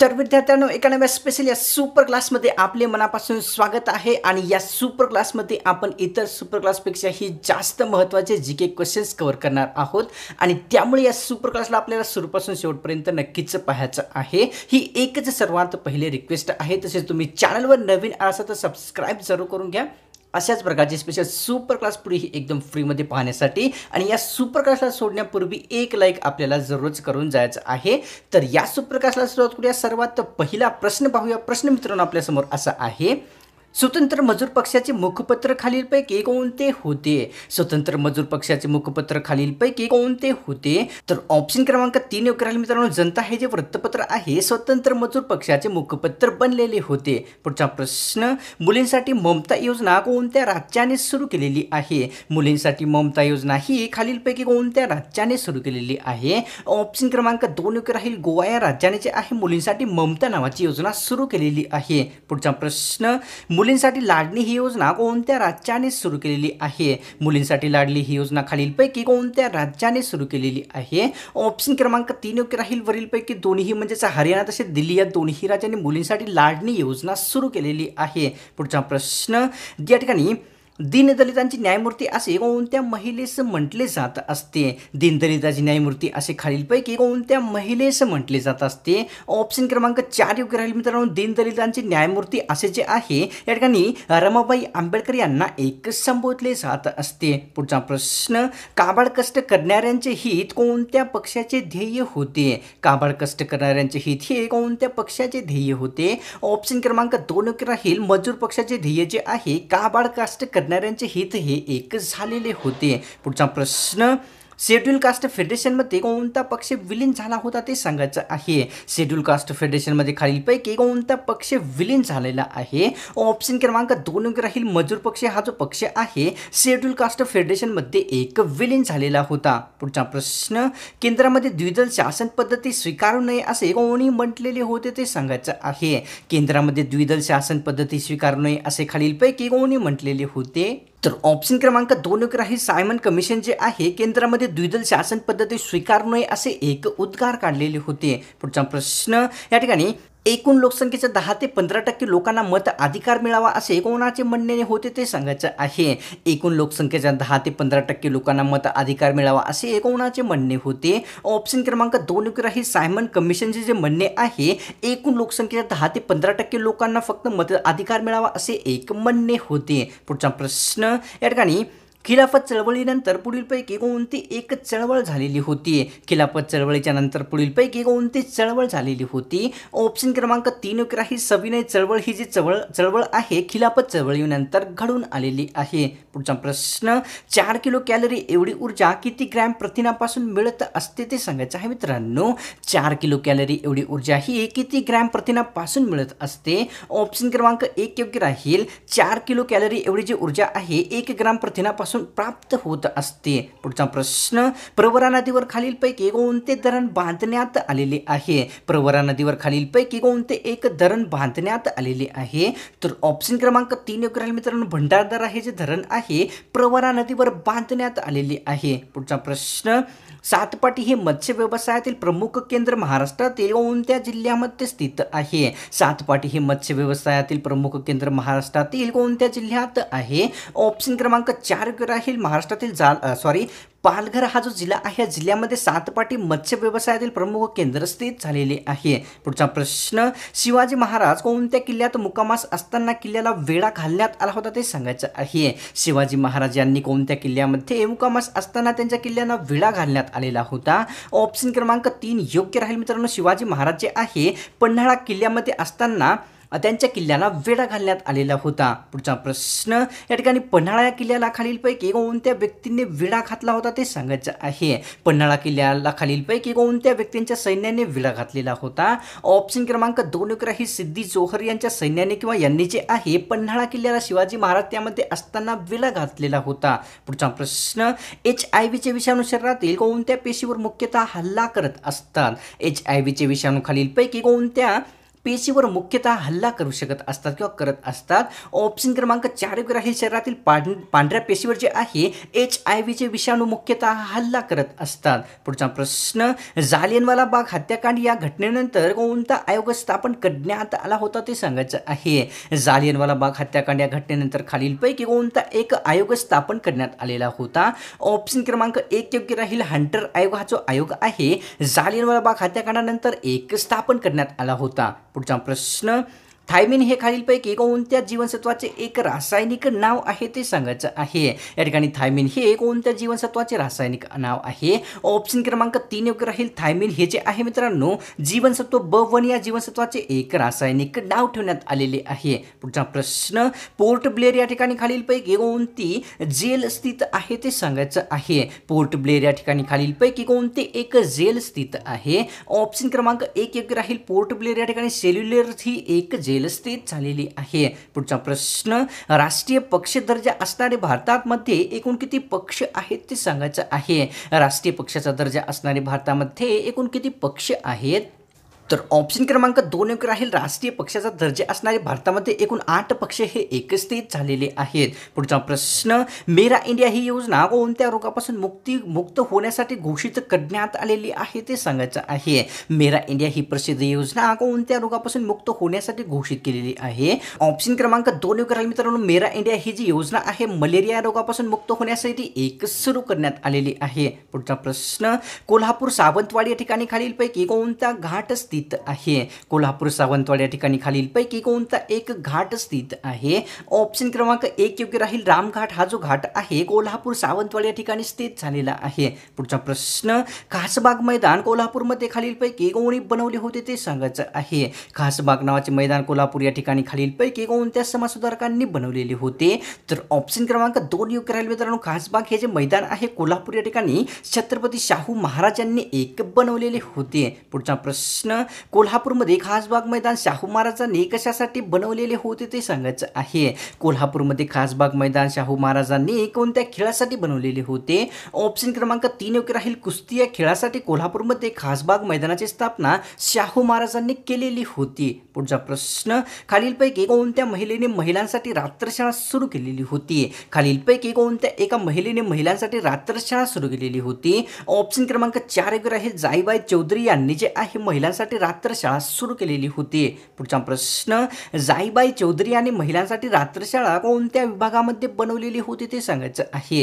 तर विद्यार्थ्यांनो एका नव्या स्पेशल या सुपर क्लासमध्ये आपले मनापासून स्वागत आहे आणि या सुपर क्लासमध्ये आपण इतर सुपर क्लासपेक्षाही जास्त महत्त्वाचे जी के क्वेश्चन्स कवर करणार आहोत आणि त्यामुळे या सुपर क्लासला आपल्याला सुरूपासून शेवटपर्यंत नक्कीच पाहायचं आहे ही एकच सर्वात पहिले रिक्वेस्ट आहे तसेच तुम्ही चॅनलवर नवीन असाल तर सबस्क्राईब जरूर करून घ्या अशाच प्रकारची स्पेशल सुपर क्लास पुढे ही एकदम फ्रीमध्ये पाहण्यासाठी आणि या सुपर क्लासला सोडण्यापूर्वी एक लाईक आपल्याला जरूरच करून जायचं आहे तर या सुपर क्लासला सुरुवात करूया सर्वात पहिला प्रश्न पाहूया प्रश्न मित्रांनो आपल्यासमोर असा आहे स्वतंत्र मजूर पक्षाचे मुखपत्र खालीलपैकी कोणते होते स्वतंत्र मजूर पक्षाचे मुखपत्र खालीलपैकी कोणते होते तर ऑप्शन क्रमांक तीन योग्य राहील मित्रांनो जनता हे जे वृत्तपत्र आहे स्वतंत्र मजूर पक्षाचे मुखपत्र बनलेले होते पुढचा प्रश्न मुलींसाठी ममता योजना कोणत्या राज्याने सुरू केलेली आहे मुलींसाठी ममता योजना ही खालीलपैकी कोणत्या राज्याने सुरू केलेली आहे ऑप्शन क्रमांक दोन योग्य राहील गोवा या राज्याने जे आहे मुलींसाठी ममता नावाची योजना सुरू केलेली आहे पुढचा प्रश्न मुलींसाठी लाडली ही योजना कोणत्या राज्याने सुरू केलेली आहे मुलींसाठी लाडली ही योजना खालीलपैकी कोणत्या राज्याने सुरू केलेली आहे ऑप्शन क्रमांक तीन योग्य राहील वरीलपैकी दोन्ही म्हणजेच हरियाणा तसेच दिल्ली या दोन्ही राज्यांनी मुलींसाठी लाडणी योजना सुरू केलेली आहे पुढचा प्रश्न या ठिकाणी दीनदलितांची न्यायमूर्ती असे कोणत्या महिलेस म्हटले जात असते दीनदलिताची न्यायमूर्ती असे खालीलपैकी कोणत्या महिलेस म्हटले जात असते ऑप्शन क्रमांक चार योग्य राहील मित्रांनो दीनदलितांची न्यायमूर्ती असे जे आहे या ठिकाणी रमाबाई आंबेडकर यांना एक संबोधले जात असते पुढचा प्रश्न काबाड कष्ट करणाऱ्यांचे हित कोणत्या पक्षाचे ध्येय होते काबाड कष्ट करणाऱ्यांचे हित हे कोणत्या पक्षाचे ध्येय होते ऑप्शन क्रमांक दोन राहील मजूर पक्षाचे ध्येय जे आहे काबाड कष्ट कर लढणाऱ्यांचे हित हे एकच झालेले होते पुढचा प्रश्न शेड्यूल कास्ट फेडरेशनमध्ये कोणता पक्ष विलीन झाला होता ते सांगायचं आहे शेड्यूल कास्ट फेडरेशनमध्ये खालीलपैकी कोणता पक्ष विलीन झालेला आहे ऑप्शन क्रमांक दोन राहील मजूर पक्ष हा जो पक्ष आहे शेड्यूल कास्ट फेडरेशनमध्ये एक विलीन झालेला होता पुढचा प्रश्न केंद्रामध्ये द्विदल शासन पद्धती स्वीकारू नये असे कोणी म्हटलेले होते ते सांगायचं आहे केंद्रामध्ये द्विदल शासन पद्धती स्वीकारू नये असे खालीलपैकी कोणी म्हटलेले होते तर ऑप्शन क्रमांक दोन अकरा आहे सायमन कमिशन जे आहे केंद्रामध्ये द्विदल शासन पद्धती स्वीकारू नये असे एक उद्गार काढलेले होते पुढचा प्रश्न या ठिकाणी एकूण लोकसंख्येच्या दहा ते पंधरा टक्के लोकांना मत अधिकार मिळावा असे कोणाचे म्हणणे होते ते सांगायचं आहे एकूण लोकसंख्येच्या दहा ते पंधरा टक्के लोकांना मत अधिकार मिळावा असे कोणाचे म्हणणे होते ऑप्शन क्रमांक दोन हे सायमन कमिशनचे जे म्हणणे आहे एकूण लोकसंख्येच्या दहा ते पंधरा टक्के लोकांना फक्त मत अधिकार मिळावा असे एक म्हणणे होते पुढचा प्रश्न या ठिकाणी खिलाफत चळवळीनंतर पुढीलपैकी कोणती एक चळवळ झालेली होती खिलाफत चळवळीच्या नंतर पुढीलपैकी कोणती चळवळ झालेली होती ऑप्शन क्रमांक तीन योग्य ही सविनय चळवळ ही जी चळवळ चळवळ आहे खिलाफत चळवळीनंतर घडून आलेली आहे पुढचा प्रश्न चार किलो कॅलरी एवढी ऊर्जा किती ग्रॅम प्रथिनापासून मिळत असते ते सांगायचं आहे मित्रांनो चार किलो कॅलरी एवढी ऊर्जा ही किती ग्रॅम प्रथिनापासून मिळत असते ऑप्शन क्रमांक एक योग्य राहील चार किलो कॅलरी एवढी जी ऊर्जा आहे एक ग्रॅम प्रथिनापासून पासून प्राप्त होत असते पुढचा प्रश्न प्रवरा नदीवर खालीलपैकी कोणते धरण बांधण्यात आलेले आहे प्रवरा नदीवर खालीलपैकी कोणते एक धरण बांधण्यात आलेले आहे तर ऑप्शन क्रमांक तीन योग्य मित्रांनो भंडारदार हे जे धरण आहे प्रवरा नदीवर बांधण्यात आलेले आहे पुढचा प्रश्न सातपाटी हे मत्स्य व्यवसायातील प्रमुख केंद्र महाराष्ट्रातील कोणत्या जिल्ह्यामध्ये स्थित आहे सातपाटी हे मत्स्य व्यवसायातील प्रमुख केंद्र महाराष्ट्रातील कोणत्या जिल्ह्यात आहे ऑप्शन क्रमांक चार राहील महाराष्ट्रातील जाल सॉरी पालघर हा जो जिल्हा आहे या जिल्ह्यामध्ये सातपाटी मत्स्य व्यवसायातील प्रमुख केंद्र स्थित झालेले आहे पुढचा प्रश्न शिवाजी महाराज कोणत्या किल्ल्यात मुकामास असताना किल्ल्याला वेळा घालण्यात आला होता ते सांगायचं आहे शिवाजी महाराज यांनी कोणत्या किल्ल्यामध्ये मुकामास असताना त्यांच्या किल्ल्यांना वेळा घालण्यात आलेला होता ऑप्शन क्रमांक तीन योग्य राहील मित्रांनो शिवाजी महाराज जे आहे पन्हाळा किल्ल्यामध्ये असताना त्यांच्या किल्ल्याला वेढा घालण्यात आलेला होता पुढचा प्रश्न या ठिकाणी पन्हाळा या किल्ल्याला खालीलपैकी कोणत्या व्यक्तीने विडा घातला होता ते सांगायचं आहे पन्हाळा किल्ल्याला खालीलपैकी कोणत्या व्यक्तींच्या सैन्याने विडा घातलेला होता ऑप्शन क्रमांक दोन अकरा ही सिद्धी जोहर यांच्या सैन्याने किंवा यांनी जे आहे पन्हाळा किल्ल्याला शिवाजी महाराज त्यामध्ये असताना विडा घातलेला होता पुढचा प्रश्न एच आय व्हीचे विषाणू शरीरातील कोणत्या पेशीवर मुख्यतः हल्ला करत असतात एच आय व्हीचे विषाणू खालीलपैकी कोणत्या पेशीवर मुख्यतः हल्ला करू शकत असतात किंवा करत असतात ऑप्शन क्रमांक चार वगैरे हे शरीरातील पांढऱ्या पेशीवर जे आहे एच आय व्हीचे विषाणू मुख्यतः हल्ला करत असतात पुढचा प्रश्न जालियनवाला बाग हत्याकांड या घटनेनंतर कोणता आयोग स्थापन करण्यात आला होता ते सांगायचं आहे जालियनवाला बाग हत्याकांड या घटनेनंतर खालीलपैकी कोणता एक आयोग स्थापन करण्यात आलेला होता ऑप्शन क्रमांक एक योग्य राहील हंटर आयोग हा जो आयोग आहे जालियनवाला बाग हत्याकांडानंतर एक स्थापन करण्यात आला होता பிடிச்சான் பிரச்சனை थायमिन हे खालीलपैकी कोणत्या जीवनसत्वाचे एक रासायनिक नाव आहे ते सांगायचं आहे या ठिकाणी थायमिन हे कोणत्या जीवनसत्वाचे रासायनिक नाव आहे ऑप्शन क्रमांक तीन योग्य राहील थायमिन हे जे आहे मित्रांनो जीवनसत्व ब वन या जीवनसत्वाचे एक रासायनिक नाव ठेवण्यात आलेले आहे पुढचा प्रश्न पोर्ट ब्लेअर या ठिकाणी खालीलपैकी कोणती जेल स्थित आहे ते सांगायचं आहे पोर्ट ब्लेअर या ठिकाणी खालीलपैकी कोणते एक जेल स्थित आहे ऑप्शन क्रमांक एक योग्य राहील पोर्ट ब्लेअर या ठिकाणी सेल्युलर ही एक जेल व्यवस्थित झालेली आहे पुढचा प्रश्न राष्ट्रीय पक्ष दर्जा असणारे भारतामध्ये एकूण किती पक्ष आहेत ते सांगायचं आहे राष्ट्रीय पक्षाचा दर्जा असणारे भारतामध्ये एकूण किती पक्ष आहेत तर ऑप्शन क्रमांक दोन एक राहील राष्ट्रीय पक्षाचा दर्जा असणारे भारतामध्ये एकूण आठ पक्ष हे एकस्थित झालेले आहेत पुढचा प्रश्न मेरा इंडिया ही योजना कोणत्या रोगापासून मुक्ती मुक्त होण्यासाठी घोषित करण्यात आलेली आहे ते सांगायचं आहे मेरा इंडिया ही प्रसिद्ध योजना कोणत्या रोगापासून मुक्त होण्यासाठी घोषित केलेली आहे ऑप्शन क्रमांक दोन एक राहील मित्रांनो मेरा इंडिया ही जी योजना आहे मलेरिया रोगापासून मुक्त होण्यासाठी एक सुरू करण्यात आलेली आहे पुढचा प्रश्न कोल्हापूर सावंतवाडी या ठिकाणी खालीलपैकी कोणता घाट स्थित आहे कोल्हापूर सावंतवाड या ठिकाणी खालीलपैकी कोणता एक घाट स्थित आहे ऑप्शन क्रमांक एक योग्य राहील रामघाट हा जो घाट आहे कोल्हापूर सावंतवाड या ठिकाणी स्थित झालेला आहे पुढचा प्रश्न खासबाग मैदान कोल्हापूरमध्ये खालीलपैकी कोणी बनवले होते ते सांगायचं आहे खासबाग नावाचे मैदान कोल्हापूर या ठिकाणी खालीलपैकी कोणत्या समाजसुधारकांनी बनवलेले होते तर ऑप्शन क्रमांक दोन योग्य राहील मित्रांनो खासबाग हे जे मैदान आहे कोल्हापूर या ठिकाणी छत्रपती शाहू महाराजांनी एक बनवलेले होते पुढचा प्रश्न कोल्हापूरमध्ये खासबाग मैदान शाहू महाराजांनी कशासाठी बनवलेले होते ते सांगायचं आहे कोल्हापूरमध्ये खासबाग मैदान शाहू महाराजांनी कोणत्या खेळासाठी बनवलेले होते ऑप्शन क्रमांक तीन योग्य राहील कुस्ती या खेळासाठी कोल्हापूरमध्ये खासबाग मैदानाची स्थापना शाहू महाराजांनी केलेली होती पुढचा प्रश्न खालीलपैकी कोणत्या महिलेने महिलांसाठी रात्रशाळा सुरू केलेली होती खालीलपैकी कोणत्या एका महिलेने महिलांसाठी रात्रशाळा सुरू केलेली होती ऑप्शन क्रमांक चार योग्य राहील जाईबाई चौधरी यांनी जे आहे महिलांसाठी महिलांसाठी रात्रशाळा सुरू केलेली होती पुढचा प्रश्न जाईबाई चौधरी यांनी महिलांसाठी रात्रशाळा कोणत्या विभागामध्ये बनवलेली होती ते सांगायचं आहे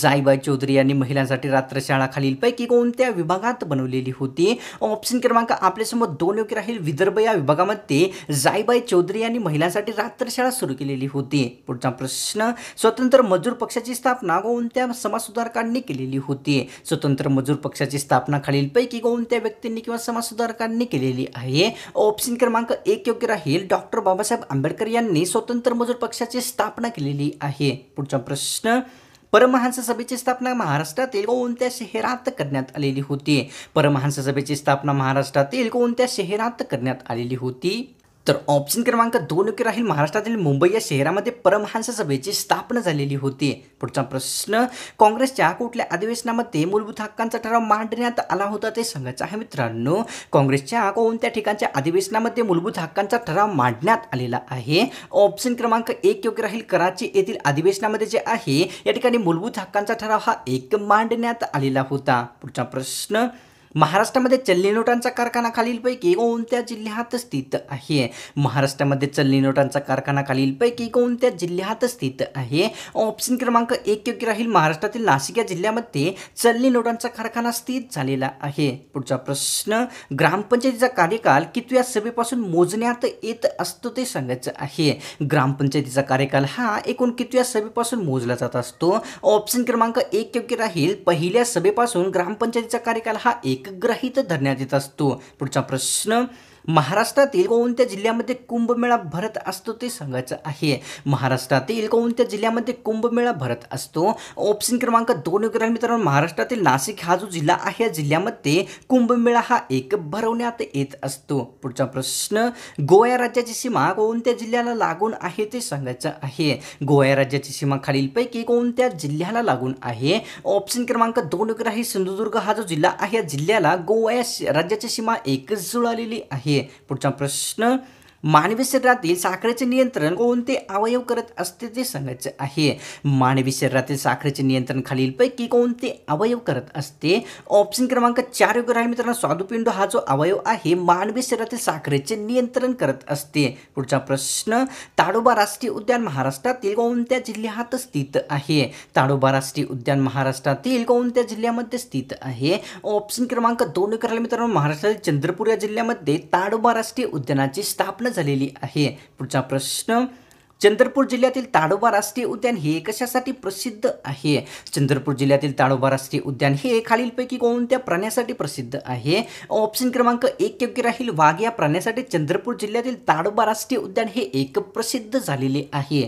जाईबाई चौधरी यांनी महिलांसाठी रात्रशाळा पैकी कोणत्या विभागात बनवलेली होती ऑप्शन क्रमांक आपल्यासमोर दोन योग्य राहील विदर्भ या विभागामध्ये जाईबाई चौधरी यांनी महिलांसाठी रात्रशाळा सुरू केलेली होती पुढचा प्रश्न स्वतंत्र मजूर पक्षाची स्थापना कोणत्या समाजसुधारकांनी केलेली होती स्वतंत्र मजूर पक्षाची स्थापना खालीलपैकी कोणत्या व्यक्तींनी किंवा समाजसुधारकांनी केलेली आहे ऑप्शन क्रमांक एक योग्य राहील डॉक्टर बाबासाहेब आंबेडकर यांनी स्वतंत्र मजूर पक्षाची स्थापना केलेली आहे पुढचा प्रश्न परमहंस सभेची स्थापना महाराष्ट्रातील कोणत्या शहरात करण्यात आलेली होती परमहंस सभेची स्थापना महाराष्ट्रातील कोणत्या शहरात करण्यात आलेली होती तर ऑप्शन क्रमांक दोन योग्य राहील महाराष्ट्रातील मुंबई या शहरामध्ये परमहंस सभेची स्थापना झालेली होती पुढचा प्रश्न काँग्रेसच्या कुठल्या अधिवेशनामध्ये मूलभूत हक्कांचा ठराव मांडण्यात आला होता ते सांगायचं आहे मित्रांनो काँग्रेसच्या कोणत्या ठिकाणच्या अधिवेशनामध्ये मूलभूत हक्कांचा ठराव मांडण्यात आलेला आहे ऑप्शन क्रमांक एक योग्य राहील कराची येथील अधिवेशनामध्ये जे आहे या ठिकाणी मूलभूत हक्कांचा ठराव हा एक मांडण्यात आलेला होता पुढचा प्रश्न महाराष्ट्रामध्ये चलनी नोटांचा कारखाना खालीलपैकी कोणत्या जिल्ह्यात स्थित आहे महाराष्ट्रामध्ये चलनी नोटांचा कारखाना खालीलपैकी कोणत्या जिल्ह्यात स्थित आहे ऑप्शन क्रमांक एक योग्य राहील महाराष्ट्रातील नाशिक या जिल्ह्यामध्ये चलनी नोटांचा कारखाना स्थित झालेला आहे पुढचा प्रश्न ग्रामपंचायतीचा कार्यकाल कितव्या सभेपासून मोजण्यात येत असतो ते सांगायचं आहे ग्रामपंचायतीचा कार्यकाल हा एकूण कितव्या सभेपासून मोजला जात असतो ऑप्शन क्रमांक एक योग्य राहील पहिल्या सभेपासून ग्रामपंचायतीचा कार्यकाल हा एक ग्रहित धरण्यात येत असतो पुढचा प्रश्न महाराष्ट्रातील कोणत्या जिल्ह्यामध्ये कुंभमेळा भरत असतो ते सांगायचं आहे महाराष्ट्रातील कोणत्या जिल्ह्यामध्ये कुंभमेळा भरत असतो ऑप्शन क्रमांक दोन वगैरे मित्रांनो महाराष्ट्रातील नाशिक हा जो जिल्हा आहे या जिल्ह्यामध्ये कुंभमेळा हा एक भरवण्यात येत असतो पुढचा प्रश्न गोव्या राज्याची सीमा कोणत्या जिल्ह्याला लागून आहे ते सांगायचं आहे गोव्या राज्याची सीमा खालीलपैकी कोणत्या जिल्ह्याला लागून आहे ऑप्शन क्रमांक दोन वगैरे सिंधुदुर्ग हा जो जिल्हा आहे या जिल्ह्याला गोव्या राज्याची सीमा एकच जुळालेली आहे पुढचा प्रश्न मानवी शरीरातील साखरेचे नियंत्रण कोणते अवयव करत असते ते सांगायचे आहे मानवी शरीरातील साखरेचे नियंत्रण पैकी कोणते अवयव करत असते ऑप्शन क्रमांक चार योग्य राहील मित्रांनो स्वादुपिंड हा जो अवयव आहे मानवी शरीरातील साखरेचे नियंत्रण करत असते पुढचा प्रश्न ताडोबा राष्ट्रीय उद्यान महाराष्ट्रातील कोणत्या जिल्ह्यात स्थित आहे ताडोबा राष्ट्रीय उद्यान महाराष्ट्रातील कोणत्या जिल्ह्यामध्ये स्थित आहे ऑप्शन क्रमांक दोन राहील मित्रांनो महाराष्ट्रातील चंद्रपूर या जिल्ह्यामध्ये ताडोबा राष्ट्रीय उद्यानाची स्थापना झालेली आहे पुढचा प्रश्न चंद्रपूर जिल्ह्यातील ताडोबा राष्ट्रीय उद्यान हे कशासाठी प्रसिद्ध आहे चंद्रपूर जिल्ह्यातील ताडोबा राष्ट्रीय उद्यान हे खालीलपैकी कोणत्या प्राण्यासाठी प्रसिद्ध आहे ऑप्शन क्रमांक एक योग्य राहील वाघ या प्राण्यासाठी चंद्रपूर जिल्ह्यातील ताडोबा राष्ट्रीय उद्यान हे एक प्रसिद्ध झालेले आहे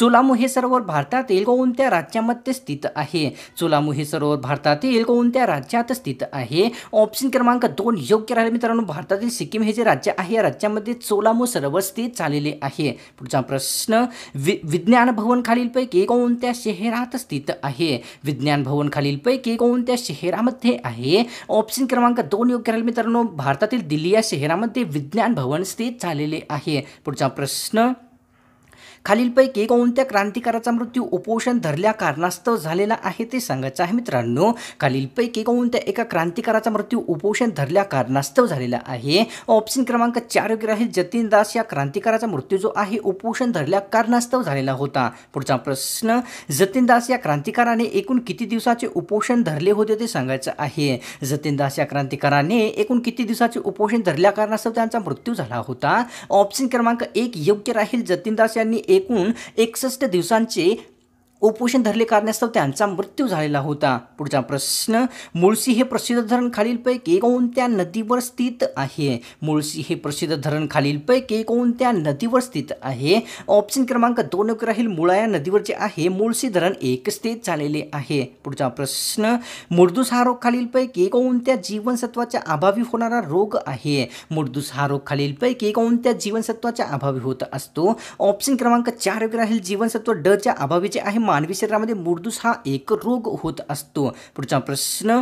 चुलामू हे सरोवर भारतातील कोणत्या राज्यामध्ये स्थित आहे चुलामू हे सरोवर भारतातील कोणत्या राज्यात स्थित आहे ऑप्शन क्रमांक दोन योग्य राहिले मित्रांनो भारतातील सिक्कीम हे जे राज्य आहे या राज्यामध्ये चोलामू सरोवर स्थित झालेले आहे पुढचा प्रश्न वि विज्ञान भवन खालीलपैकी कोणत्या शहरात स्थित आहे विज्ञान भवन खालीलपैकी कोणत्या शहरामध्ये आहे ऑप्शन क्रमांक दोन योग्य राहिले मित्रांनो भारतातील दिल्ली या शहरामध्ये विज्ञान भवन स्थित झालेले आहे पुढचा प्रश्न खालीलपैकी कोणत्या क्रांतिकाराचा मृत्यू उपोषण धरल्या कारणास्तव झालेला आहे ते सांगायचं आहे मित्रांनो खालीलपैकी कोणत्या एका क्रांतिकाराचा मृत्यू उपोषण धरल्या कारणास्तव झालेला आहे ऑप्शन क्रमांक चार योग्य राहील जतीन दास या क्रांतिकाराचा मृत्यू जो आहे उपोषण धरल्या कारणास्तव झालेला होता पुढचा प्रश्न जतीन दास या क्रांतिकाराने एकूण किती दिवसाचे उपोषण धरले होते ते सांगायचं आहे जतीन दास या क्रांतिकाराने एकूण किती दिवसाचे उपोषण धरल्या कारणास्तव त्यांचा मृत्यू झाला होता ऑप्शन क्रमांक एक योग्य राहील जतीन दास यांनी एकूण एकसष्ट दिवसांचे उपोषण धरले कारणास्तव त्यांचा मृत्यू झालेला होता पुढचा प्रश्न मुळशी हे प्रसिद्ध धरण खालीलपैकी कोणत्या नदीवर स्थित आहे मुळशी हे प्रसिद्ध धरण खालीलपैकी कोणत्या नदीवर स्थित आहे ऑप्शन क्रमांक दोन राहील मुळाया नदीवर जे आहे मुळशी धरण एक स्थित झालेले आहे पुढचा प्रश्न मुर्दूस हा रोग खालीलपैकी कोणत्या जीवनसत्वाच्या अभावी होणारा रोग आहे मुर्दूस हा रोग खालीलपैकी कोणत्या जीवनसत्वाच्या अभावी होत असतो ऑप्शन क्रमांक चार राहील जीवनसत्व डच्या अभावीचे आहे मानवी शरीरामध्ये मुर्दूस हा एक रोग होत असतो पुढचा प्रश्न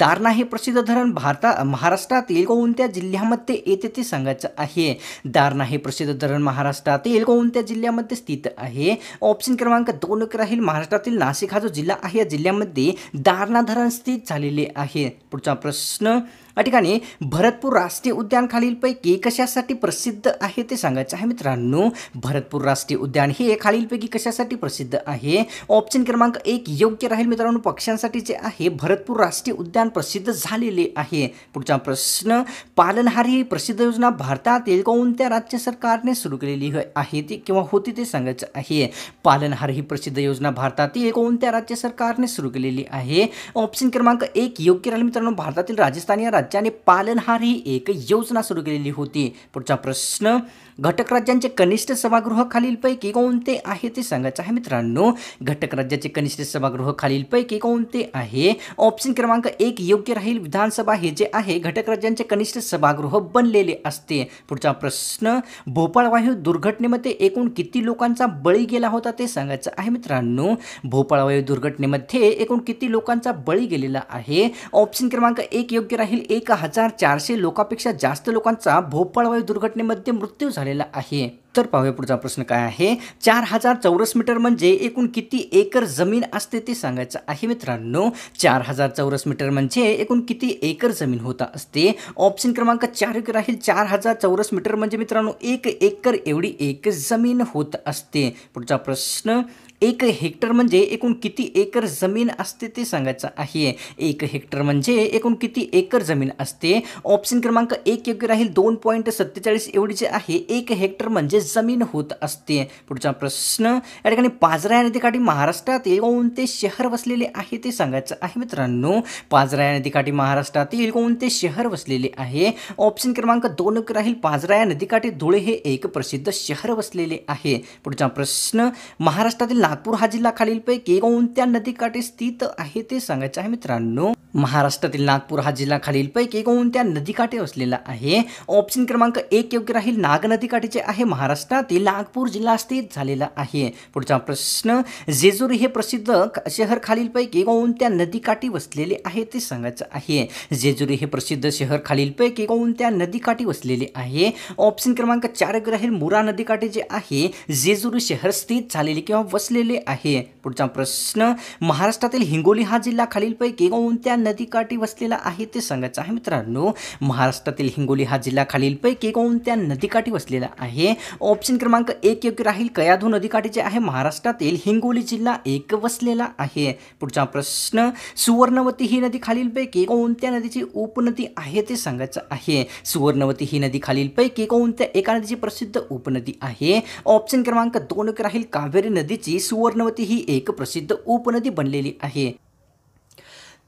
दारणा हे प्रसिद्ध धरण भारता महाराष्ट्रातील कोणत्या जिल्ह्यामध्ये येते ते सांगायचं आहे दारणा हे प्रसिद्ध धरण महाराष्ट्रातील कोणत्या जिल्ह्यामध्ये स्थित आहे ऑप्शन क्रमांक दोन राहील महाराष्ट्रातील नाशिक हा जो जिल्हा आहे या जिल्ह्यामध्ये दारणा धरण स्थित झालेले आहे पुढचा प्रश्न या ठिकाणी भरतपूर राष्ट्रीय उद्यान खालीलपैकी कशासाठी प्रसिद्ध आहे ते सांगायचं आहे मित्रांनो भरतपूर राष्ट्रीय उद्यान हे खालीलपैकी कशासाठी प्रसिद्ध आहे ऑप्शन क्रमांक एक योग्य राहील मित्रांनो पक्ष्यांसाठी जे आहे भरतपूर राष्ट्रीय उद्यान प्रसिद्ध झालेले आहे पुढचा प्रश्न पालनहारी ही प्रसिद्ध योजना भारतातील कोणत्या राज्य सरकारने सुरू केलेली आहे ती किंवा होती ते सांगायचं आहे पालनहार ही प्रसिद्ध योजना भारतातील कोणत्या राज्य सरकारने सुरू केलेली आहे ऑप्शन क्रमांक एक योग्य राहील मित्रांनो भारतातील राजस्थान या राज्य राज्याने पालनहार ही एक योजना सुरू केलेली होती पुढचा प्रश्न घटक राज्यांचे कनिष्ठ सभागृह खालीलपैकी कोणते आहे ते सांगायचं आहे मित्रांनो घटक राज्याचे कनिष्ठ सभागृह खालीलपैकी कोणते आहे ऑप्शन क्रमांक एक योग्य राहील विधानसभा हे जे आहे घटक राज्यांचे कनिष्ठ सभागृह बनलेले असते पुढचा प्रश्न भोपाळ वायू दुर्घटनेमध्ये एकूण किती लोकांचा बळी गेला होता ते सांगायचं आहे मित्रांनो भोपाळ वायू दुर्घटनेमध्ये एकूण किती लोकांचा बळी गेलेला आहे ऑप्शन क्रमांक एक योग्य राहील एक हजार चारशे लोकांपेक्षा जास्त लोकांचा भोपाळ वायू दुर्घटनेमध्ये मृत्यू झाला झालेला आहे तर पाहूया पुढचा प्रश्न काय आहे चार हजार चौरस मीटर म्हणजे एकूण किती एकर जमीन असते ते सांगायचं आहे मित्रांनो चार हजार चौरस मीटर म्हणजे एकूण किती एकर जमीन होत असते ऑप्शन क्रमांक चार राहील चार हजार चौरस मीटर म्हणजे मित्रांनो एक एकर एवढी एक जमीन होत असते पुढचा प्रश्न एक हेक्टर म्हणजे एकूण किती एकर जमीन असते ते सांगायचं आहे एक हेक्टर म्हणजे एकूण किती एकर जमीन असते ऑप्शन क्रमांक एक योग्य राहील दोन पॉईंट सत्तेचाळीस एवढी जे आहे एक हेक्टर म्हणजे जमीन होत असते पुढचा प्रश्न या ठिकाणी पाजरा नदीकाठी महाराष्ट्रातील कोणते शहर वसलेले आहे ते सांगायचं आहे मित्रांनो पाजरा नदीकाठी महाराष्ट्रातील कोणते शहर वसलेले आहे ऑप्शन क्रमांक दोन राहील पाजरा नदीकाठी धुळे हे एक प्रसिद्ध शहर वसलेले आहे पुढचा प्रश्न महाराष्ट्रातील नागपूर हा जिल्हा खालीलपैकी कोणत्या नदीकाठी स्थित आहे ते सांगायचं आहे मित्रांनो महाराष्ट्रातील नागपूर हा जिल्हा खालीलपैकी कोणत्या नदीकाठी वसलेला आहे ऑप्शन क्रमांक एक योग्य राहील नाग नदीकाठीचे आहे महाराष्ट्रातील नागपूर जिल्हा स्थित झालेला आहे पुढचा प्रश्न जेजुरी हे प्रसिद्ध शहर खालीलपैकी कोणत्या नदीकाठी वसलेले आहे ते सांगायचं आहे जेजुरी हे प्रसिद्ध शहर खालीलपैकी कोणत्या नदीकाठी वसलेले आहे ऑप्शन क्रमांक चार योग्य राहील मुरा नदीकाठी जे आहे जेजुरी शहर स्थित झालेले किंवा वसलेले आहे पुढचा प्रश्न महाराष्ट्रातील हिंगोली हा जिल्हा खालीलपैकी कोणत्या नदीकाठी वसलेला आहे ते सांगायचं आहे मित्रांनो महाराष्ट्रातील हिंगोली हा जिल्हा खालीलपैकी कोणत्या नदीकाठी वसलेला आहे ऑप्शन क्रमांक एक योग्य राहील कयाधू नदीकाठी जे आहे महाराष्ट्रातील हिंगोली जिल्हा एक वसलेला आहे पुढचा प्रश्न सुवर्णवती ही नदी खालीलपैकी कोणत्या नदीची उपनदी आहे ते सांगायचं आहे सुवर्णवती ही नदी खालीलपैकी कोणत्या एका नदीची प्रसिद्ध उपनदी आहे ऑप्शन क्रमांक दोन राहील कावेरी नदीची सुवर्णवती ही एक प्रसिद्ध उपनदी बनलेली आहे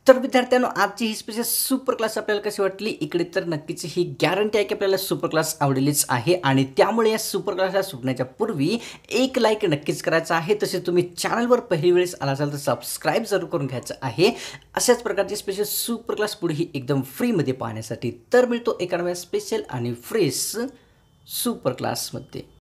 तर विद्यार्थ्यांनो आजची ही स्पेशल सुपर क्लास आपल्याला कशी वाटली इकडे तर नक्कीच ही गॅरंटी आहे की आपल्याला सुपर क्लास आवडलेलीच आहे आणि त्यामुळे या सुपर क्लासला सुटण्याच्या पूर्वी एक लाईक नक्कीच करायचा आहे तसे तुम्ही चॅनलवर पहिली वेळेस आला असाल तर सबस्क्राईब जरूर करून घ्यायचं आहे अशाच प्रकारचे स्पेशल सुपर क्लास पुढेही एकदम फ्रीमध्ये पाहण्यासाठी तर मिळतो एका नव्या स्पेशल आणि फ्रेश सुपर क्लासमध्ये